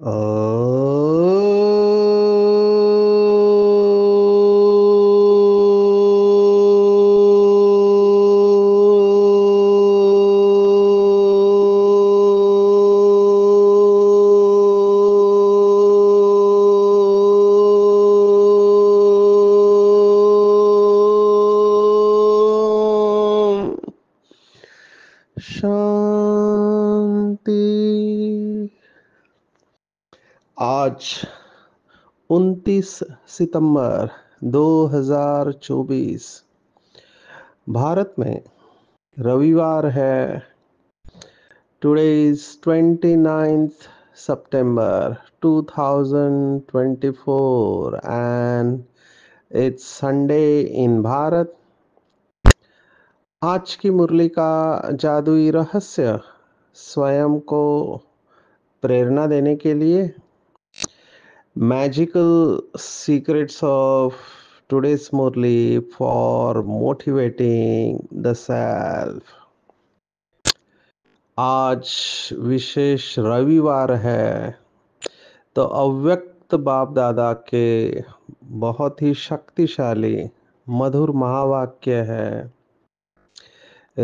uh, आज 29 सितंबर 2024 भारत में रविवार है today is twenty ninth September 2024 and it's Sunday in Bharat आज की मुरली का जादुई रहस्य स्वयं को प्रेरणा देने के लिए magical secrets of today's Murli for motivating the self. आज विशेष रविवार है तो अव्यक्त बाप दादा के बहुत ही शक्तिशाली मधुर महावाक्य है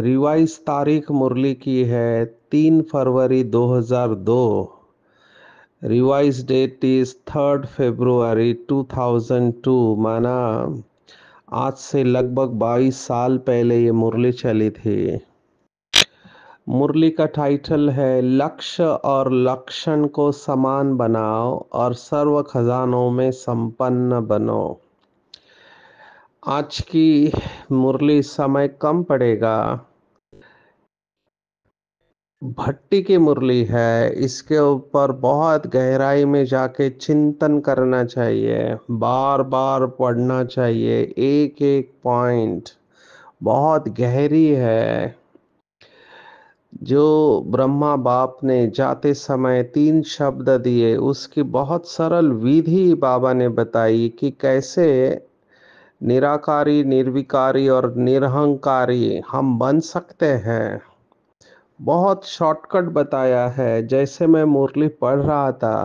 रिवाइज तारीख मुरली की है तीन फरवरी 2002 revise date is third February 2002 माना आज से लगभग 22 साल पहले ये मुरली चली थी मुरली का टाइटल है लक्ष्य और लक्षण को समान बनाओ और सर्व खजानों में संपन्न बनो आज की मुरली समय कम पड़ेगा भट्टी की मुरली है इसके ऊपर बहुत गहराई में जाके चिंतन करना चाहिए बार बार पढ़ना चाहिए एक एक पॉइंट बहुत गहरी है जो ब्रह्मा बाप ने जाते समय तीन शब्द दिए उसकी बहुत सरल विधि बाबा ने बताई कि कैसे निराकारी निर्विकारी और निरहंकारी हम बन सकते हैं बहुत शॉर्टकट बताया है जैसे मैं मुरली पढ़ रहा था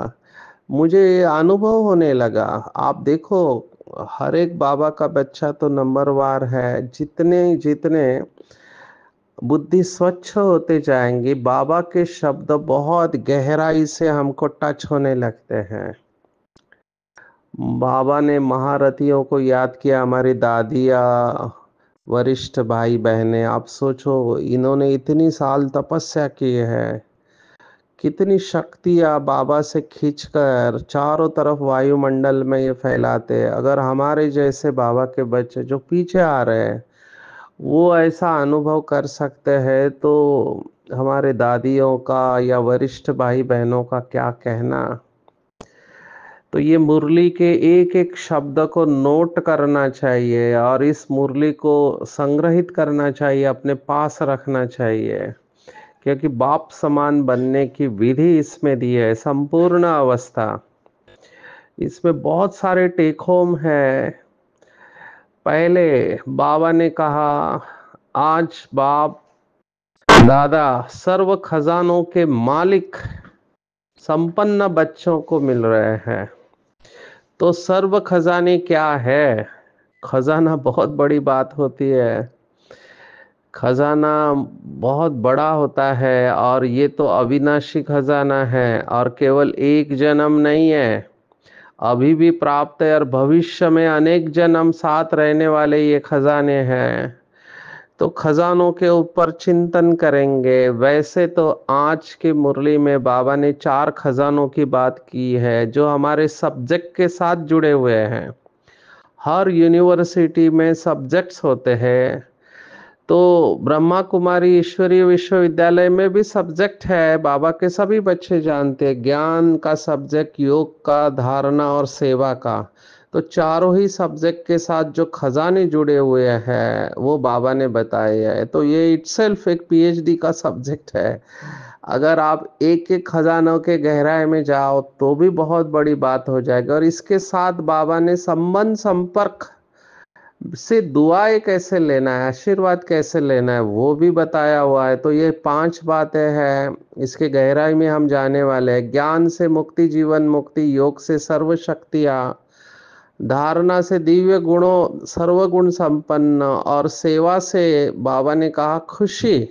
मुझे अनुभव होने लगा आप देखो हर एक बाबा का बच्चा तो नंबरवार है जितने जितने बुद्धि स्वच्छ होते जाएंगे बाबा के शब्द बहुत गहराई से हमको टच होने लगते हैं बाबा ने महारथियों को याद किया हमारी दादिया वरिष्ठ भाई बहने आप सोचो इन्होंने इतनी साल तपस्या की है कितनी शक्तियाँ बाबा से खींचकर चारों तरफ वायुमंडल में ये फैलाते हैं अगर हमारे जैसे बाबा के बच्चे जो पीछे आ रहे हैं वो ऐसा अनुभव कर सकते हैं तो हमारे दादियों का या वरिष्ठ भाई बहनों का क्या कहना तो ये मुरली के एक एक शब्द को नोट करना चाहिए और इस मुरली को संग्रहित करना चाहिए अपने पास रखना चाहिए क्योंकि बाप समान बनने की विधि इसमें दी है संपूर्ण अवस्था इसमें बहुत सारे टेक होम है पहले बाबा ने कहा आज बाप दादा सर्व खजानों के मालिक संपन्न बच्चों को मिल रहे हैं तो सर्व खजाने क्या है खजाना बहुत बड़ी बात होती है खजाना बहुत बड़ा होता है और ये तो अविनाशी खजाना है और केवल एक जन्म नहीं है अभी भी प्राप्त है और भविष्य में अनेक जन्म साथ रहने वाले ये खजाने हैं तो खजानों के ऊपर चिंतन करेंगे वैसे तो आज के मुरली में बाबा ने चार खजानों की बात की है जो हमारे सब्जेक्ट के साथ जुड़े हुए हैं हर यूनिवर्सिटी में सब्जेक्ट्स होते हैं तो ब्रह्मा कुमारी ईश्वरीय विश्वविद्यालय में भी सब्जेक्ट है बाबा के सभी बच्चे जानते हैं ज्ञान का सब्जेक्ट योग का धारणा और सेवा का तो चारों ही सब्जेक्ट के साथ जो खजाने जुड़े हुए हैं वो बाबा ने बताए हैं तो ये इट्सल्फ एक पीएचडी का सब्जेक्ट है अगर आप एक एक खजानों के गहराई में जाओ तो भी बहुत बड़ी बात हो जाएगी और इसके साथ बाबा ने संबंध संपर्क से दुआएं कैसे लेना है आशीर्वाद कैसे लेना है वो भी बताया हुआ है तो ये पांच बातें हैं इसके गहराई में हम जाने वाले हैं ज्ञान से मुक्ति जीवन मुक्ति योग से सर्व शक्तियाँ धारणा से दिव्य गुणों सर्वगुण संपन्न और सेवा से बाबा ने कहा खुशी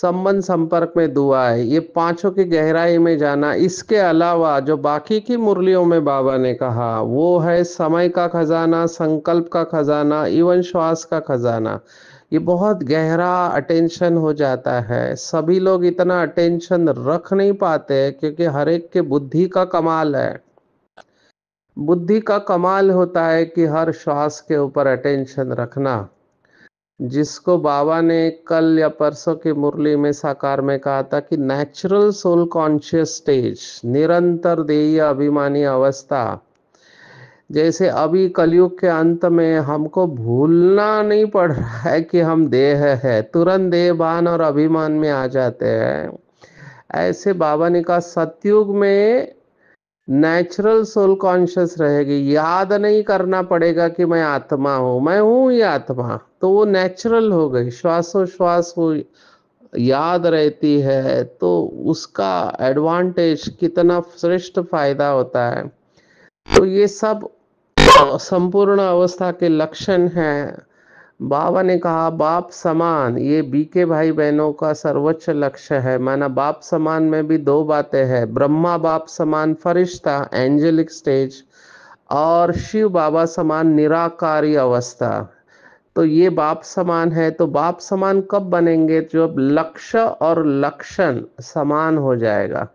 संबंध संपर्क में दुआ है ये पांचों की गहराई में जाना इसके अलावा जो बाकी की मुरलियों में बाबा ने कहा वो है समय का खजाना संकल्प का खजाना इवन श्वास का खजाना ये बहुत गहरा अटेंशन हो जाता है सभी लोग इतना अटेंशन रख नहीं पाते क्योंकि हर एक के बुद्धि का कमाल है बुद्धि का कमाल होता है कि हर श्वास के ऊपर अटेंशन रखना जिसको बाबा ने कल या परसों की मुरली में साकार में कहा था कि नेचुरल सोल कॉन्शियस स्टेज निरंतर देय अभिमानी अवस्था जैसे अभी कलयुग के अंत में हमको भूलना नहीं पड़ रहा है कि हम देह है तुरंत देह बान और अभिमान में आ जाते हैं ऐसे बाबा ने कहा सतयुग में नेचुरल सोल कॉन्शियस रहेगी याद नहीं करना पड़ेगा कि मैं आत्मा हूँ मैं हूँ ये आत्मा तो वो नेचुरल हो गई श्वासोश्वास वो याद रहती है तो उसका एडवांटेज कितना श्रेष्ठ फायदा होता है तो ये सब संपूर्ण अवस्था के लक्षण हैं बाबा ने कहा बाप समान ये बीके भाई बहनों का सर्वोच्च लक्ष्य है माना बाप समान में भी दो बातें हैं ब्रह्मा बाप समान फरिश्ता एंजेलिक स्टेज और शिव बाबा समान निराकारी अवस्था तो ये बाप समान है तो बाप समान कब बनेंगे जब लक्ष्य और लक्षण समान हो जाएगा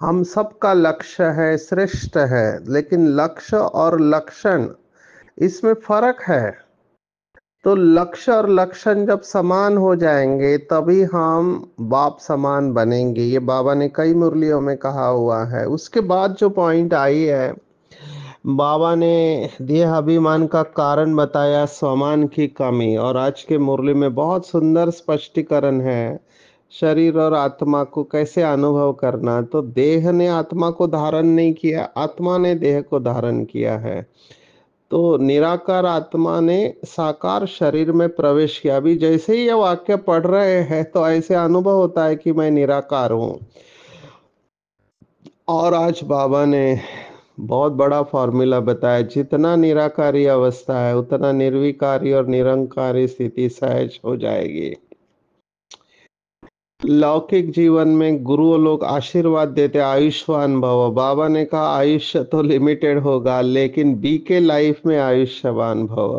हम सबका लक्ष्य है श्रेष्ठ है लेकिन लक्ष्य और लक्षण इसमें फर्क है तो लक्ष्य और लक्षण जब समान हो जाएंगे तभी हम बाप समान बनेंगे ये बाबा ने कई मुरलियों में कहा हुआ है उसके बाद जो पॉइंट आई है बाबा ने देह अभिमान का कारण बताया समान की कमी और आज के मुरली में बहुत सुंदर स्पष्टीकरण है शरीर और आत्मा को कैसे अनुभव करना तो देह ने आत्मा को धारण नहीं किया आत्मा ने देह को धारण किया है तो निराकार आत्मा ने साकार शरीर में प्रवेश किया अभी जैसे ही ये वाक्य पढ़ रहे हैं तो ऐसे अनुभव होता है कि मैं निराकार हूं और आज बाबा ने बहुत बड़ा फॉर्मूला बताया जितना निराकारी अवस्था है उतना निर्विकारी और निरंकारी स्थिति सहज हो जाएगी लौकिक जीवन में गुरु लोग आशीर्वाद देते आयुष्मान भव बाबा ने कहा आयुष्य तो लिमिटेड होगा लेकिन बीके लाइफ में आयुष्यवान भव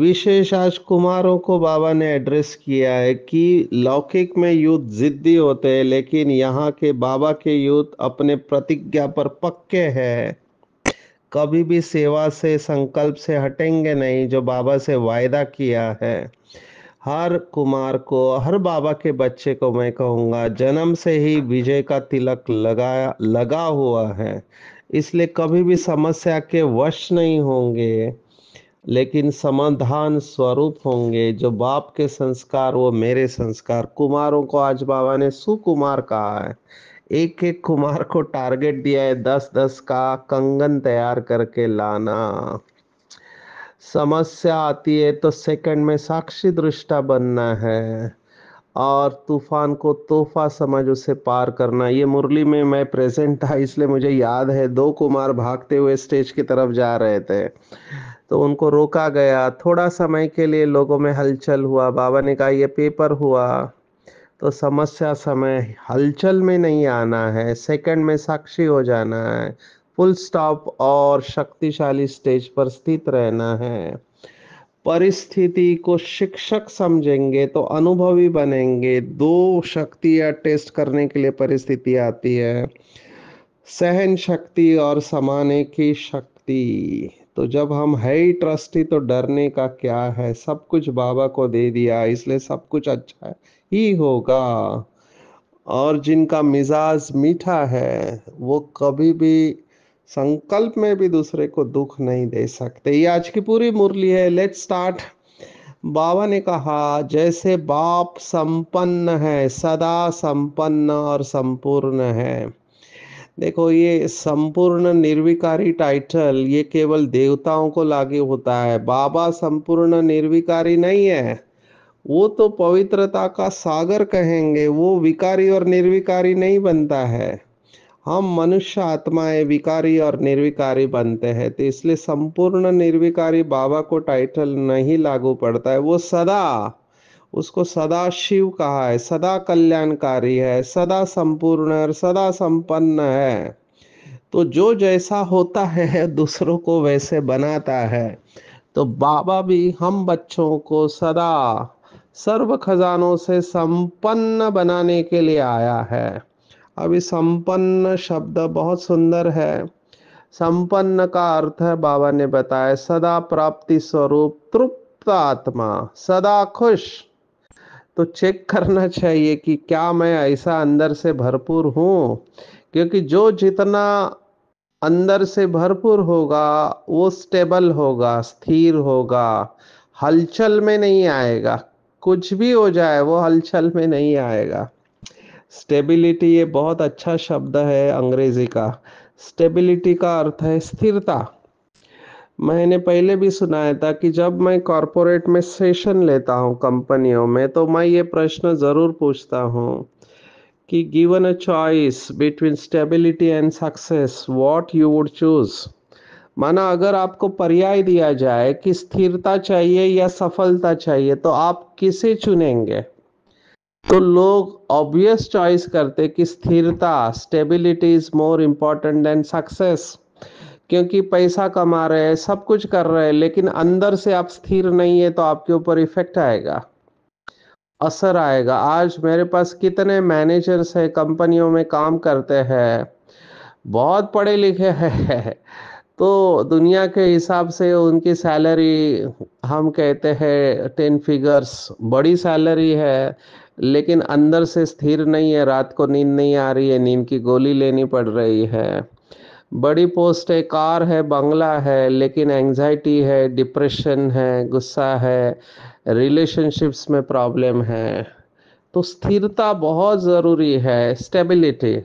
विशेष आज कुमारों को बाबा ने एड्रेस किया है कि लौकिक में यूथ जिद्दी होते हैं लेकिन यहाँ के बाबा के यूथ अपने प्रतिज्ञा पर पक्के हैं कभी भी सेवा से संकल्प से हटेंगे नहीं जो बाबा से वायदा किया है हर कुमार को हर बाबा के बच्चे को मैं कहूँगा जन्म से ही विजय का तिलक लगाया लगा हुआ है इसलिए कभी भी समस्या के वश नहीं होंगे लेकिन समाधान स्वरूप होंगे जो बाप के संस्कार वो मेरे संस्कार कुमारों को आज बाबा ने सुकुमार कहा है एक एक कुमार को टारगेट दिया है दस दस का कंगन तैयार करके लाना समस्या आती है तो सेकंड में साक्षी दृष्टा बनना है और तूफान को तोहफा समझ उसे पार करना ये मुरली में मैं प्रेजेंट था इसलिए मुझे याद है दो कुमार भागते हुए स्टेज की तरफ जा रहे थे तो उनको रोका गया थोड़ा समय के लिए लोगों में हलचल हुआ बाबा ने कहा ये पेपर हुआ तो समस्या समय हलचल में नहीं आना है सेकंड में साक्षी हो जाना है फुल स्टॉप और शक्तिशाली स्टेज पर स्थित रहना है परिस्थिति को शिक्षक समझेंगे तो अनुभवी बनेंगे दो शक्ति या टेस्ट करने के लिए परिस्थिति आती है सहन शक्ति और समाने की शक्ति तो जब हम है ही ट्रस्टी तो डरने का क्या है सब कुछ बाबा को दे दिया इसलिए सब कुछ अच्छा ही होगा और जिनका मिजाज मीठा है वो कभी भी संकल्प में भी दूसरे को दुख नहीं दे सकते ये आज की पूरी मुरली है लेट स्टार्ट बाबा ने कहा जैसे बाप संपन्न है सदा संपन्न और संपूर्ण है देखो ये संपूर्ण निर्विकारी टाइटल ये केवल देवताओं को लागू होता है बाबा संपूर्ण निर्विकारी नहीं है वो तो पवित्रता का सागर कहेंगे वो विकारी और निर्विकारी नहीं बनता है हम मनुष्य आत्माएं विकारी और निर्विकारी बनते हैं तो इसलिए संपूर्ण निर्विकारी बाबा को टाइटल नहीं लागू पड़ता है वो सदा उसको सदा शिव कहा है सदा कल्याणकारी है सदा संपूर्ण और सदा संपन्न है तो जो जैसा होता है दूसरों को वैसे बनाता है तो बाबा भी हम बच्चों को सदा सर्व खजानों से संपन्न बनाने के लिए आया है अभी संपन्न शब्द बहुत सुंदर है संपन्न का अर्थ है बाबा ने बताया सदा प्राप्ति स्वरूप तृप्त आत्मा सदा खुश तो चेक करना चाहिए कि क्या मैं ऐसा अंदर से भरपूर हूँ क्योंकि जो जितना अंदर से भरपूर होगा वो स्टेबल होगा स्थिर होगा हलचल में नहीं आएगा कुछ भी हो जाए वो हलचल में नहीं आएगा स्टेबिलिटी ये बहुत अच्छा शब्द है अंग्रेजी का स्टेबिलिटी का अर्थ है स्थिरता मैंने पहले भी सुनाया था कि जब मैं कॉरपोरेट में सेशन लेता हूँ कंपनियों में तो मैं ये प्रश्न ज़रूर पूछता हूँ कि given a choice between stability and success what you would choose माना अगर आपको पर्याय दिया जाए कि स्थिरता चाहिए या सफलता चाहिए तो आप किसे चुनेंगे तो लोग ऑब्वियस चॉइस करते कि स्थिरता stability is more important than success क्योंकि पैसा कमा रहे हैं सब कुछ कर रहे हैं लेकिन अंदर से आप स्थिर नहीं है तो आपके ऊपर इफेक्ट आएगा असर आएगा आज मेरे पास कितने मैनेजर्स हैं कंपनियों में काम करते हैं बहुत पढ़े लिखे हैं तो दुनिया के हिसाब से उनकी सैलरी हम कहते हैं टेन फिगर्स बड़ी सैलरी है लेकिन अंदर से स्थिर नहीं है रात को नींद नहीं आ रही है नींद की गोली लेनी पड़ रही है बड़ी पोस्ट है कार है बंगला है लेकिन एंजाइटी है डिप्रेशन है गुस्सा है रिलेशनशिप्स में प्रॉब्लम है तो स्थिरता बहुत ज़रूरी है स्टेबिलिटी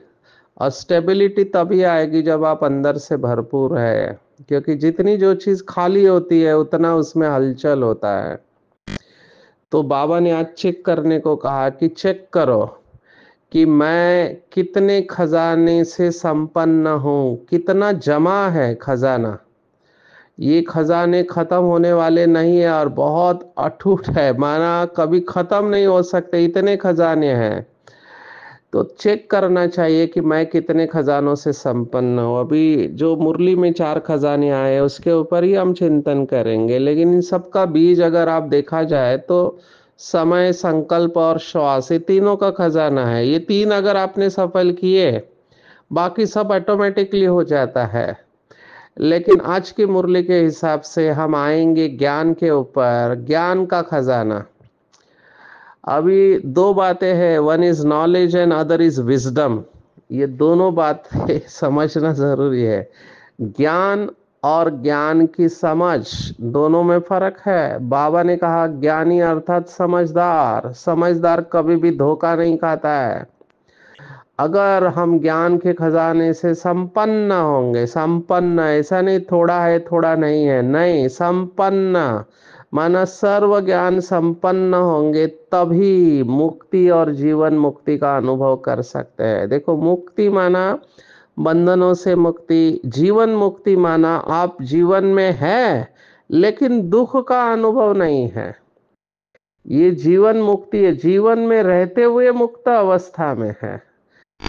और स्टेबिलिटी तभी आएगी जब आप अंदर से भरपूर है क्योंकि जितनी जो चीज़ खाली होती है उतना उसमें हलचल होता है तो बाबा ने आज चेक करने को कहा कि चेक करो कि मैं कितने खजाने से संपन्न हूँ कितना जमा है खजाना ये खजाने ख़त्म होने वाले नहीं है और बहुत अटूट है माना कभी ख़त्म नहीं हो सकते इतने खजाने हैं तो चेक करना चाहिए कि मैं कितने खजानों से संपन्न हूँ अभी जो मुरली में चार खजाने आए उसके ऊपर ही हम चिंतन करेंगे लेकिन इन सबका बीज अगर आप देखा जाए तो समय संकल्प और श्वास ये तीनों का खजाना है ये तीन अगर आपने सफल किए बाकी सब ऑटोमेटिकली हो जाता है लेकिन आज की मुरली के हिसाब से हम आएंगे ज्ञान के ऊपर ज्ञान का खजाना अभी दो बातें हैं one is knowledge and other is wisdom ये दोनों बातें समझना जरूरी है ज्ञान और ज्ञान की समझ दोनों में फर्क है बाबा ने कहा ज्ञानी अर्थात समझदार समझदार कभी भी धोखा नहीं खाता है अगर हम ज्ञान के खजाने से संपन्न होंगे संपन्न ऐसा नहीं थोड़ा है थोड़ा नहीं है नहीं संपन्न माना सर्व ज्ञान संपन्न होंगे तभी मुक्ति और जीवन मुक्ति का अनुभव कर सकते हैं देखो मुक्ति माना बंधनों से मुक्ति जीवन मुक्ति माना आप जीवन में है लेकिन दुख का अनुभव नहीं है ये जीवन मुक्ति है जीवन में रहते हुए मुक्त अवस्था में है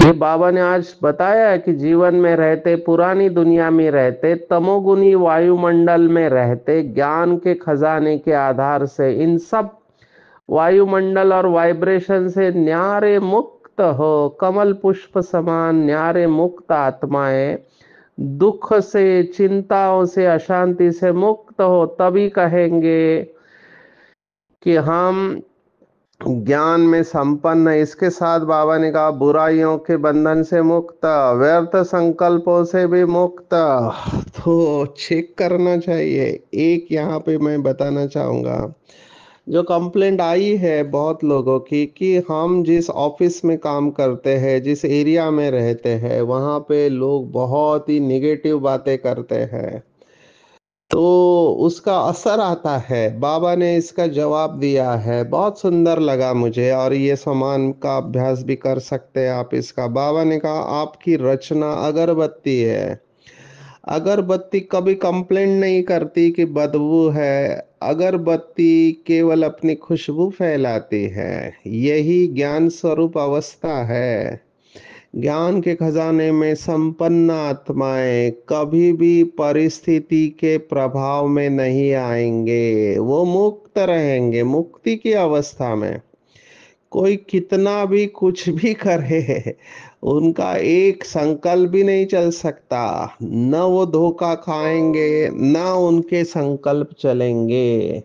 ये बाबा ने आज बताया कि जीवन में रहते पुरानी दुनिया में रहते तमोगुनी वायुमंडल में रहते ज्ञान के खजाने के आधार से इन सब वायुमंडल और वाइब्रेशन से न्यारे मुक्त हो कमल पुष्प समान न्यारे मुक्त आत्माएं दुख से चिंताओं से अशांति से मुक्त हो तभी कहेंगे कि हम ज्ञान में संपन्न इसके साथ बाबा ने कहा बुराइयों के बंधन से मुक्त व्यर्थ संकल्पों से भी मुक्त तो चेक करना चाहिए एक यहाँ पे मैं बताना चाहूँगा जो कंप्लेंट आई है बहुत लोगों की कि हम जिस ऑफिस में काम करते हैं जिस एरिया में रहते हैं वहाँ पे लोग बहुत ही निगेटिव बातें करते हैं तो उसका असर आता है बाबा ने इसका जवाब दिया है बहुत सुंदर लगा मुझे और ये समान का अभ्यास भी कर सकते हैं आप इसका बाबा ने कहा आपकी रचना अगरबत्ती है अगरबत्ती कभी कंप्लेंट नहीं करती कि बदबू है अगरबत्ती केवल अपनी खुशबू फैलाती है यही ज्ञान स्वरूप अवस्था है ज्ञान के खजाने में संपन्न आत्माएं कभी भी परिस्थिति के प्रभाव में नहीं आएंगे वो मुक्त रहेंगे मुक्ति की अवस्था में कोई कितना भी कुछ भी करे उनका एक संकल्प भी नहीं चल सकता न वो धोखा खाएंगे न उनके संकल्प चलेंगे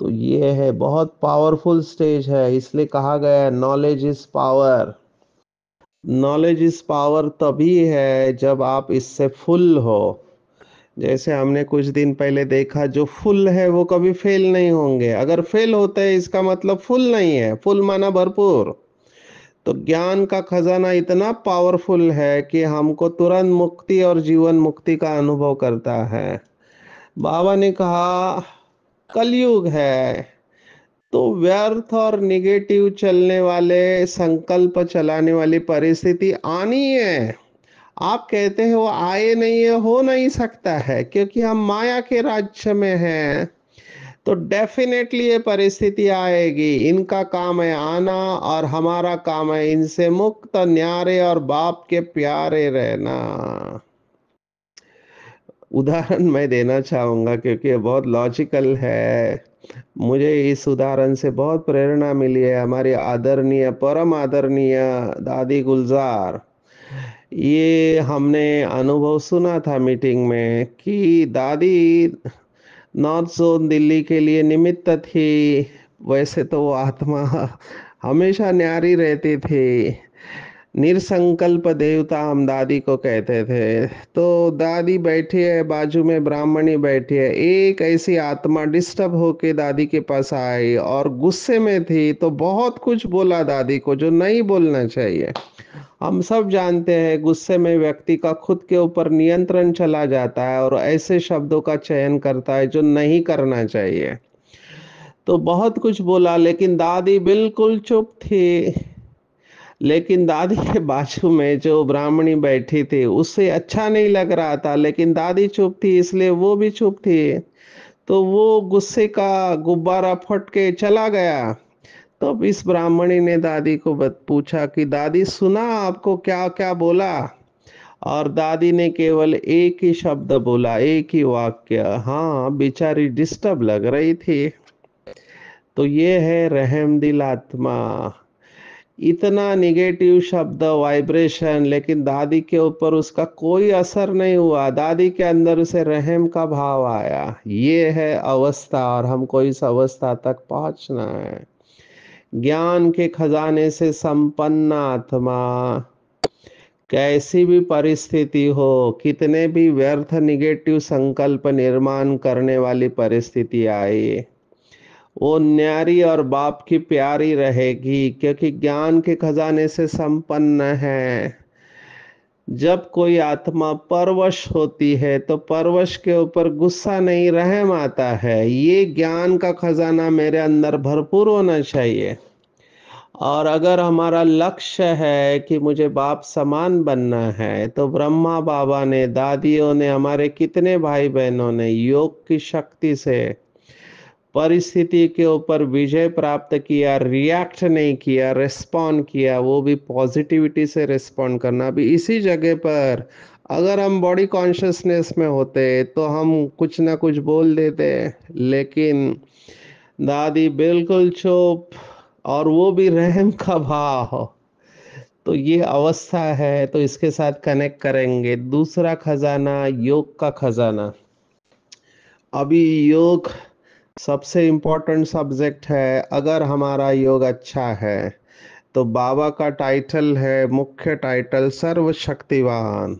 तो ये है बहुत पावरफुल स्टेज है इसलिए कहा गया है knowledge is power knowledge is power तभी है जब आप इससे फुल हो जैसे हमने कुछ दिन पहले देखा जो फुल है वो कभी फेल नहीं होंगे अगर फेल होते हैं इसका मतलब फुल नहीं है फुल माना भरपूर तो ज्ञान का खजाना इतना पावरफुल है कि हमको तुरंत मुक्ति और जीवन मुक्ति का अनुभव करता है बाबा ने कहा कलयुग है तो व्यर्थ और निगेटिव चलने वाले संकल्प चलाने वाली परिस्थिति आनी है आप कहते हैं वो आए नहीं है हो नहीं सकता है क्योंकि हम माया के राज्य में हैं तो डेफिनेटली ये परिस्थिति आएगी इनका काम है आना और हमारा काम है इनसे मुक्त न्यारे और बाप के प्यारे रहना उदाहरण मैं देना चाहूंगा क्योंकि बहुत लॉजिकल है मुझे इस उदाहरण से बहुत प्रेरणा मिली है हमारी आदरणीय परम आदरणीय दादी गुलजार ये हमने अनुभव सुना था मीटिंग में कि दादी नॉर्थ जोन दिल्ली के लिए निमित्त थी वैसे तो वो आत्मा हमेशा न्यारी रहती थी निर्संकल्प देवता हम दादी को कहते थे तो दादी बैठी है बाजू में ब्राह्मणी बैठी है एक ऐसी आत्मा डिस्टर्ब होके दादी के पास आई और गुस्से में थी तो बहुत कुछ बोला दादी को जो नहीं बोलना चाहिए हम सब जानते हैं गुस्से में व्यक्ति का खुद के ऊपर नियंत्रण चला जाता है और ऐसे शब्दों का चयन करता है जो नहीं करना चाहिए तो बहुत कुछ बोला लेकिन दादी बिल्कुल चुप थी लेकिन दादी के बाजू में जो ब्राह्मणी बैठी थी उससे अच्छा नहीं लग रहा था लेकिन दादी चुप थी इसलिए वो भी चुप थी तो वो गुस्से का गुब्बारा फट के चला गया तो इस ब्राह्मणी ने दादी को पूछा कि दादी सुना आपको क्या क्या बोला और दादी ने केवल एक ही शब्द बोला एक ही वाक्य हाँ बेचारी डिस्टर्ब लग रही थी तो ये है दिल आत्मा इतना निगेटिव शब्द वाइब्रेशन लेकिन दादी के ऊपर उसका कोई असर नहीं हुआ दादी के अंदर उसे रहम का भाव आया ये है अवस्था और हमको इस अवस्था तक पहुंचना है ज्ञान के खजाने से संपन्न आत्मा कैसी भी परिस्थिति हो कितने भी व्यर्थ निगेटिव संकल्प निर्माण करने वाली परिस्थिति आई वो न्यारी और बाप की प्यारी रहेगी क्योंकि ज्ञान के खजाने से संपन्न है जब कोई आत्मा परवश होती है तो परवश के ऊपर गुस्सा नहीं रहम आता है ये ज्ञान का खजाना मेरे अंदर भरपूर होना चाहिए और अगर हमारा लक्ष्य है कि मुझे बाप समान बनना है तो ब्रह्मा बाबा ने दादियों ने हमारे कितने भाई बहनों ने योग की शक्ति से परिस्थिति के ऊपर विजय प्राप्त किया रिएक्ट नहीं किया रिस्पॉन्ड किया वो भी पॉजिटिविटी से रिस्पॉन्ड करना अभी इसी जगह पर अगर हम बॉडी कॉन्शियसनेस में होते तो हम कुछ ना कुछ बोल देते लेकिन दादी बिल्कुल चुप और वो भी रहम का भाव तो ये अवस्था है तो इसके साथ कनेक्ट करेंगे दूसरा खजाना योग का खजाना अभी योग सबसे इम्पोर्टेंट सब्जेक्ट है अगर हमारा योग अच्छा है तो बाबा का टाइटल है मुख्य टाइटल सर्वशक्तिवान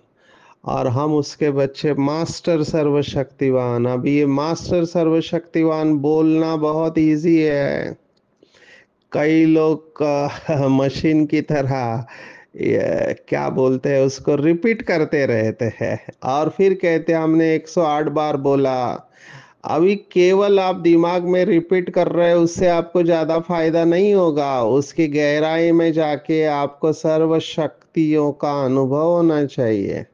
और हम उसके बच्चे मास्टर सर्वशक्तिवान अभी ये मास्टर सर्वशक्तिवान बोलना बहुत इजी है कई लोग मशीन की तरह क्या बोलते हैं उसको रिपीट करते रहते हैं और फिर कहते हैं हमने 108 बार बोला अभी केवल आप दिमाग में रिपीट कर रहे हो उससे आपको ज़्यादा फायदा नहीं होगा उसकी गहराई में जाके आपको सर्व शक्तियों का अनुभव होना चाहिए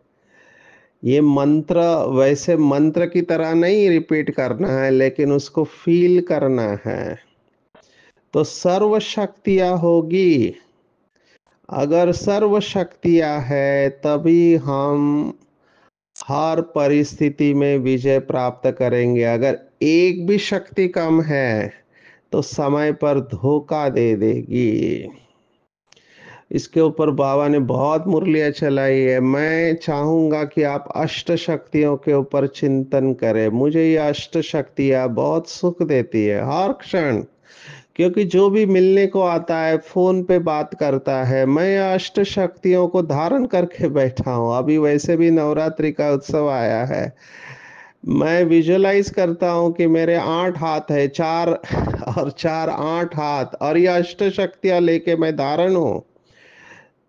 ये मंत्र वैसे मंत्र की तरह नहीं रिपीट करना है लेकिन उसको फील करना है तो सर्व शक्तियाँ होगी अगर सर्व शक्तियाँ है तभी हम हर परिस्थिति में विजय प्राप्त करेंगे अगर एक भी शक्ति कम है तो समय पर धोखा दे देगी इसके ऊपर बाबा ने बहुत मुरलियाँ चलाई है मैं चाहूँगा कि आप अष्ट शक्तियों के ऊपर चिंतन करें मुझे ये अष्ट शक्तियाँ बहुत सुख देती है हर क्षण क्योंकि जो भी मिलने को आता है फोन पे बात करता है मैं अष्ट शक्तियों को धारण करके बैठा हूँ अभी वैसे भी नवरात्रि का उत्सव आया है मैं विजुअलाइज करता हूँ कि मेरे आठ हाथ है चार और चार आठ हाथ और ये अष्ट शक्तियाँ लेके मैं धारण हूँ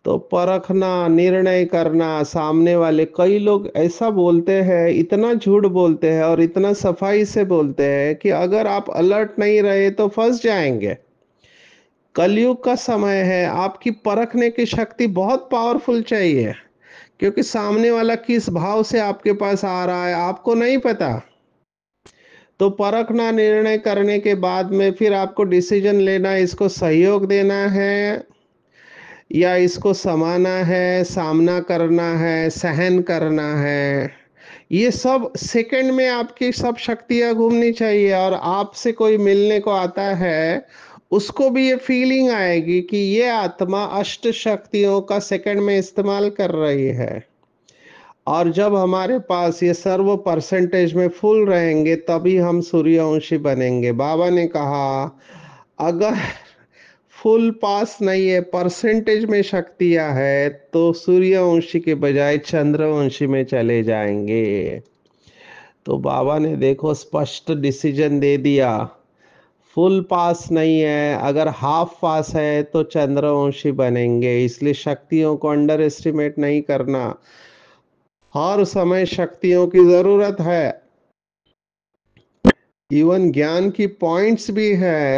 तो परखना निर्णय करना सामने वाले कई लोग ऐसा बोलते हैं इतना झूठ बोलते हैं और इतना सफाई से बोलते हैं कि अगर आप अलर्ट नहीं रहे तो फंस जाएंगे कलयुग का समय है आपकी परखने की शक्ति बहुत पावरफुल चाहिए क्योंकि सामने वाला किस भाव से आपके पास आ रहा है आपको नहीं पता तो परखना निर्णय करने के बाद में फिर आपको डिसीजन लेना इसको सहयोग देना है या इसको समाना है सामना करना है सहन करना है ये सब सेकंड में आपकी सब शक्तियाँ घूमनी चाहिए और आपसे कोई मिलने को आता है उसको भी ये फीलिंग आएगी कि ये आत्मा अष्ट शक्तियों का सेकंड में इस्तेमाल कर रही है और जब हमारे पास ये सर्व परसेंटेज में फुल रहेंगे तभी हम सूर्यवंशी बनेंगे बाबा ने कहा अगर फुल पास नहीं है परसेंटेज में शक्तियां है तो सूर्यवंशी के बजाय चंद्रवंशी में चले जाएंगे तो बाबा ने देखो स्पष्ट डिसीजन दे दिया फुल पास नहीं है अगर हाफ पास है तो चंद्रवंशी बनेंगे इसलिए शक्तियों को अंडर एस्टिमेट नहीं करना हर समय शक्तियों की जरूरत है इवन ज्ञान की पॉइंट्स भी है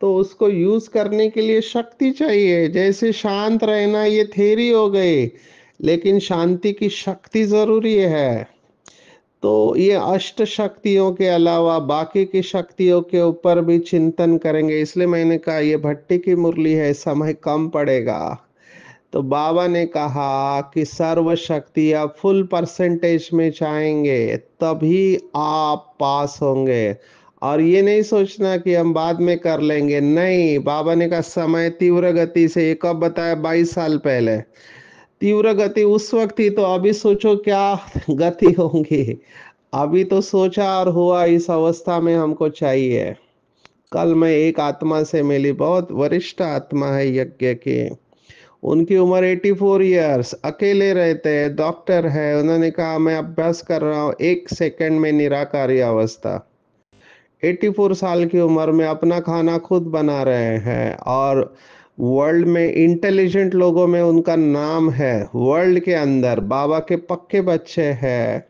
तो उसको यूज करने के लिए शक्ति चाहिए जैसे शांत रहना ये थेरी हो गई लेकिन शांति की शक्ति जरूरी है तो ये अष्ट शक्तियों के अलावा बाकी की शक्तियों के ऊपर भी चिंतन करेंगे इसलिए मैंने कहा ये भट्टी की मुरली है समय कम पड़ेगा तो बाबा ने कहा कि सर्व शक्ति आप फुल परसेंटेज में चाहेंगे तभी आप पास होंगे और ये नहीं सोचना कि हम बाद में कर लेंगे नहीं बाबा ने कहा समय तीव्र गति से ये कब बताया बाईस साल पहले तीव्र गति उस वक्त थी तो अभी सोचो क्या गति होंगी अभी तो सोचा और हुआ इस अवस्था में हमको चाहिए कल मैं एक आत्मा से मिली बहुत वरिष्ठ आत्मा है यज्ञ के उनकी उम्र 84 इयर्स अकेले रहते हैं डॉक्टर है उन्होंने कहा मैं अभ्यास कर रहा हूँ एक सेकंड में निराकारी अवस्था 84 साल की उम्र में अपना खाना खुद बना रहे हैं और वर्ल्ड में इंटेलिजेंट लोगों में उनका नाम है वर्ल्ड के अंदर बाबा के पक्के बच्चे हैं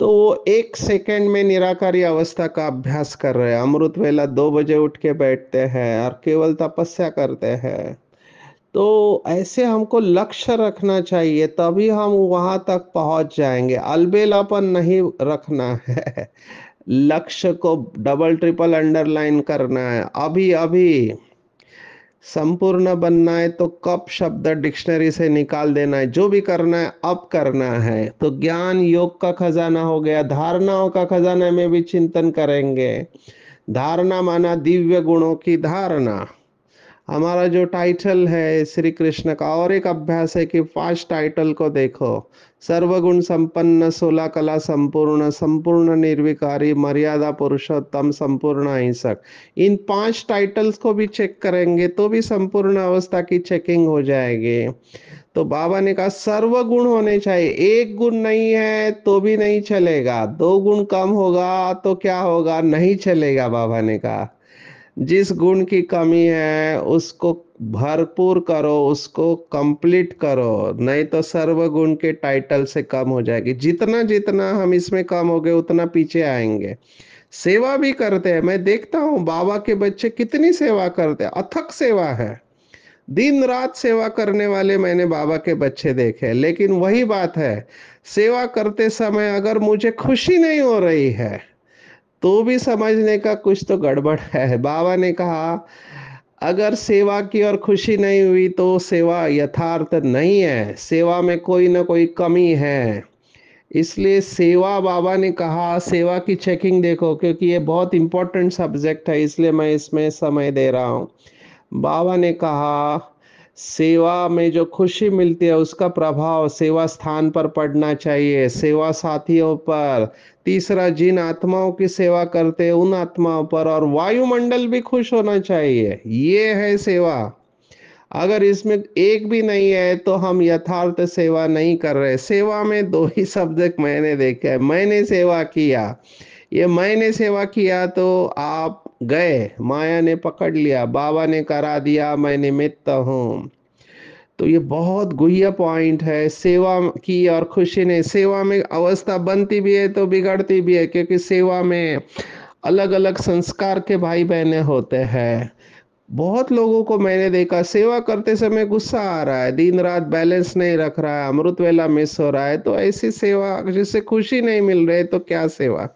तो वो एक सेकंड में निराकारी अवस्था का अभ्यास कर रहे हैं अमृत वेला दो बजे उठ के बैठते हैं और केवल तपस्या करते हैं तो ऐसे हमको लक्ष्य रखना चाहिए तभी हम वहाँ तक पहुँच जाएंगे अलबेलापन नहीं रखना है लक्ष्य को डबल ट्रिपल अंडरलाइन करना है अभी अभी संपूर्ण बनना है तो कप शब्द डिक्शनरी से निकाल देना है जो भी करना है अब करना है तो ज्ञान योग का खजाना हो गया धारणाओं का खजाना में भी चिंतन करेंगे धारणा माना दिव्य गुणों की धारणा हमारा जो टाइटल है श्री कृष्ण का और एक अभ्यास है कि पांच टाइटल को देखो सर्वगुण संपन्न सोलह कला संपूर्ण संपूर्ण निर्विकारी मर्यादा पुरुषोत्तम संपूर्ण अहिंसक इन पांच टाइटल्स को भी चेक करेंगे तो भी संपूर्ण अवस्था की चेकिंग हो जाएगी तो बाबा ने कहा सर्व गुण होने चाहिए एक गुण नहीं है तो भी नहीं चलेगा दो गुण कम होगा तो क्या होगा नहीं चलेगा बाबा ने कहा जिस गुण की कमी है उसको भरपूर करो उसको कंप्लीट करो नहीं तो सर्व गुण के टाइटल से कम हो जाएगी जितना जितना हम इसमें कम हो गए उतना पीछे आएंगे सेवा भी करते हैं मैं देखता हूँ बाबा के बच्चे कितनी सेवा करते हैं अथक सेवा है दिन रात सेवा करने वाले मैंने बाबा के बच्चे देखे लेकिन वही बात है सेवा करते समय अगर मुझे खुशी नहीं हो रही है तो भी समझने का कुछ तो गड़बड़ है बाबा ने कहा अगर सेवा की और खुशी नहीं हुई तो सेवा यथार्थ नहीं है सेवा में कोई ना कोई कमी है इसलिए सेवा बाबा ने कहा सेवा की चेकिंग देखो क्योंकि ये बहुत इंपॉर्टेंट सब्जेक्ट है इसलिए मैं इसमें समय दे रहा हूँ बाबा ने कहा सेवा में जो खुशी मिलती है उसका प्रभाव सेवा स्थान पर पड़ना चाहिए सेवा साथियों पर तीसरा जिन आत्माओं की सेवा करते हैं उन आत्माओं पर और वायुमंडल भी खुश होना चाहिए ये है सेवा अगर इसमें एक भी नहीं है तो हम यथार्थ सेवा नहीं कर रहे सेवा में दो ही शब्द मैंने देखे है मैंने सेवा किया ये मैंने सेवा किया तो आप गए माया ने पकड़ लिया बाबा ने करा दिया मैं निमित्त हूँ तो ये बहुत गुहिया पॉइंट है सेवा की और खुशी ने सेवा में अवस्था बनती भी है तो बिगड़ती भी है क्योंकि सेवा में अलग अलग संस्कार के भाई बहने होते हैं बहुत लोगों को मैंने देखा सेवा करते समय गुस्सा आ रहा है दिन रात बैलेंस नहीं रख रहा है अमृत वेला मिस हो रहा है तो ऐसी सेवा जिससे खुशी नहीं मिल रही तो क्या सेवा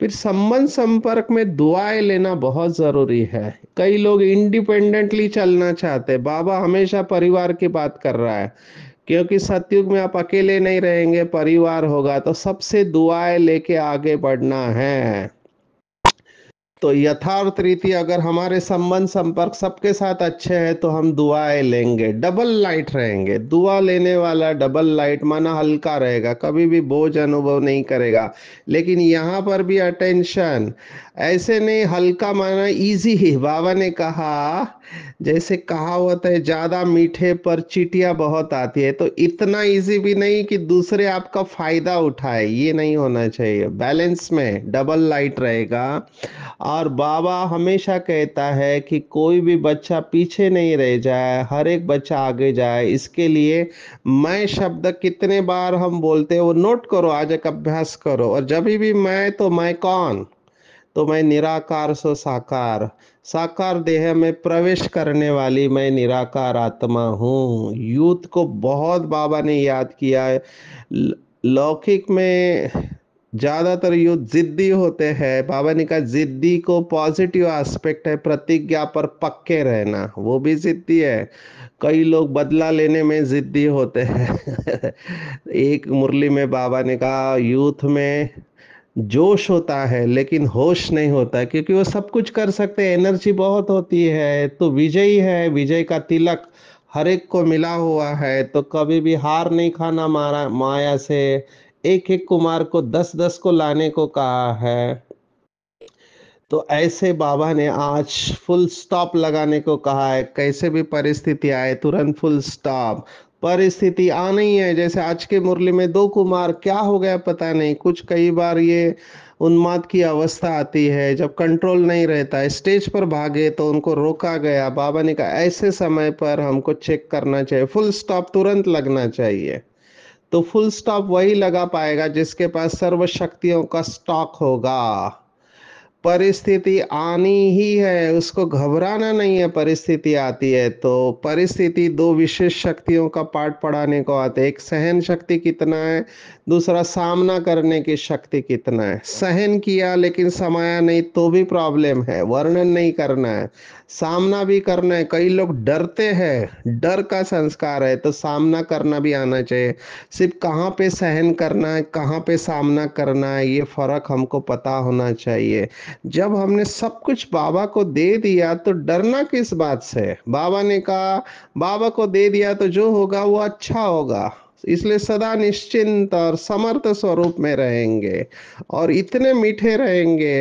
फिर संबंध संपर्क में दुआएं लेना बहुत ज़रूरी है कई लोग इंडिपेंडेंटली चलना चाहते हैं बाबा हमेशा परिवार की बात कर रहा है क्योंकि सत्युग में आप अकेले नहीं रहेंगे परिवार होगा तो सबसे दुआएं लेके आगे बढ़ना है तो यथार्थ रीति अगर हमारे संबंध संपर्क सबके साथ अच्छे हैं तो हम दुआएं लेंगे डबल लाइट रहेंगे दुआ लेने वाला डबल लाइट माना हल्का रहेगा कभी भी बोझ अनुभव नहीं करेगा लेकिन यहाँ पर भी अटेंशन ऐसे नहीं हल्का माना इजी ही बाबा ने कहा जैसे कहा होता है ज्यादा मीठे पर चीटियां बहुत आती है तो इतना इजी भी नहीं कि दूसरे आपका फायदा उठाए ये नहीं होना चाहिए बैलेंस में डबल लाइट रहेगा और बाबा हमेशा कहता है कि कोई भी बच्चा पीछे नहीं रह जाए हर एक बच्चा आगे जाए इसके लिए मैं शब्द कितने बार हम बोलते हैं वो नोट करो आज एक अभ्यास करो और जब भी मैं तो मैं कौन तो मैं निराकार सो साकार साकार देह में प्रवेश करने वाली मैं निराकार आत्मा हूँ यूथ को बहुत बाबा ने याद किया है लौकिक में ज़्यादातर यूथ जिद्दी होते हैं बाबा ने कहा जिद्दी को पॉजिटिव एस्पेक्ट है प्रतिज्ञा पर पक्के रहना वो भी जिद्दी है कई लोग बदला लेने में जिद्दी होते हैं एक मुरली में बाबा ने कहा यूथ में जोश होता है लेकिन होश नहीं होता क्योंकि वो सब कुछ कर सकते हैं एनर्जी बहुत होती है तो विजय है विजय का तिलक हर एक को मिला हुआ है तो कभी भी हार नहीं खाना मारा माया से एक एक कुमार को दस दस को लाने को कहा है तो ऐसे बाबा ने आज फुल स्टॉप लगाने को कहा है कैसे भी परिस्थिति आए तुरंत फुल स्टॉप परिस्थिति आ नहीं है जैसे आज के मुरली में दो कुमार क्या हो गया पता नहीं कुछ कई बार ये उन्माद की अवस्था आती है जब कंट्रोल नहीं रहता है स्टेज पर भागे तो उनको रोका गया बाबा ने कहा ऐसे समय पर हमको चेक करना चाहिए फुल स्टॉप तुरंत लगना चाहिए तो फुल स्टॉप वही लगा पाएगा जिसके पास सर्व शक्तियों का स्टॉक होगा परिस्थिति आनी ही है उसको घबराना नहीं है परिस्थिति आती है तो परिस्थिति दो विशेष शक्तियों का पाठ पढ़ाने को आते है एक सहन शक्ति कितना है दूसरा सामना करने की शक्ति कितना है सहन किया लेकिन समाया नहीं तो भी प्रॉब्लम है वर्णन नहीं करना है सामना भी करना है कई लोग डरते हैं डर का संस्कार है तो सामना करना भी आना चाहिए सिर्फ कहाँ पे सहन करना है कहाँ पे सामना करना है ये फर्क हमको पता होना चाहिए जब हमने सब कुछ बाबा को दे दिया तो डरना किस बात से बाबा ने कहा बाबा को दे दिया तो जो होगा वो अच्छा होगा इसलिए सदा निश्चिंत और समर्थ स्वरूप में रहेंगे और इतने मीठे रहेंगे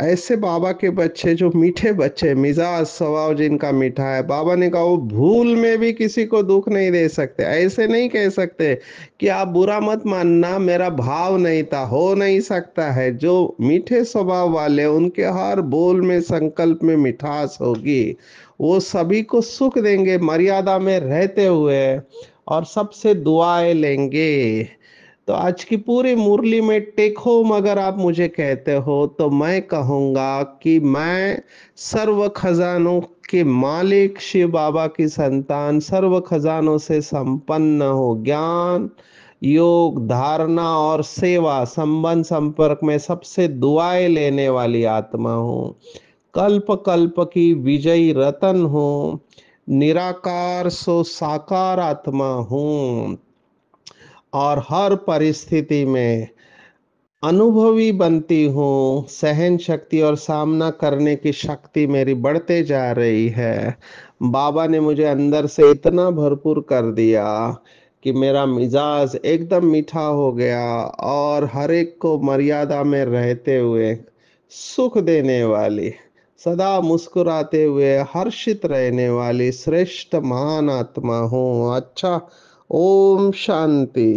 ऐसे बाबा के बच्चे जो मीठे बच्चे मिजाज स्वभाव जिनका मीठा है बाबा ने कहा वो भूल में भी किसी को दुख नहीं दे सकते ऐसे नहीं कह सकते कि आप बुरा मत मानना मेरा भाव नहीं था हो नहीं सकता है जो मीठे स्वभाव वाले उनके हर बोल में संकल्प में मिठास होगी वो सभी को सुख देंगे मर्यादा में रहते हुए और सबसे दुआएं लेंगे तो आज की पूरी मुरली में होम अगर आप मुझे कहते हो तो मैं कहूँगा कि मैं सर्व खजानों के मालिक शिव बाबा की संतान सर्व खजानों से संपन्न हो ज्ञान योग धारणा और सेवा संबंध संपर्क में सबसे दुआएं लेने वाली आत्मा हूँ कल्प कल्प की विजयी रतन हूँ निराकार सो साकार आत्मा हूँ और हर परिस्थिति में अनुभवी बनती हूँ सहन शक्ति और सामना करने की शक्ति मेरी बढ़ते जा रही है बाबा ने मुझे अंदर से इतना भरपूर कर दिया कि मेरा मिजाज एकदम मीठा हो गया और हर एक को मर्यादा में रहते हुए सुख देने वाली सदा मुस्कुराते हुए हर्षित रहने वाली श्रेष्ठ महान आत्मा हूँ अच्छा ओम शांति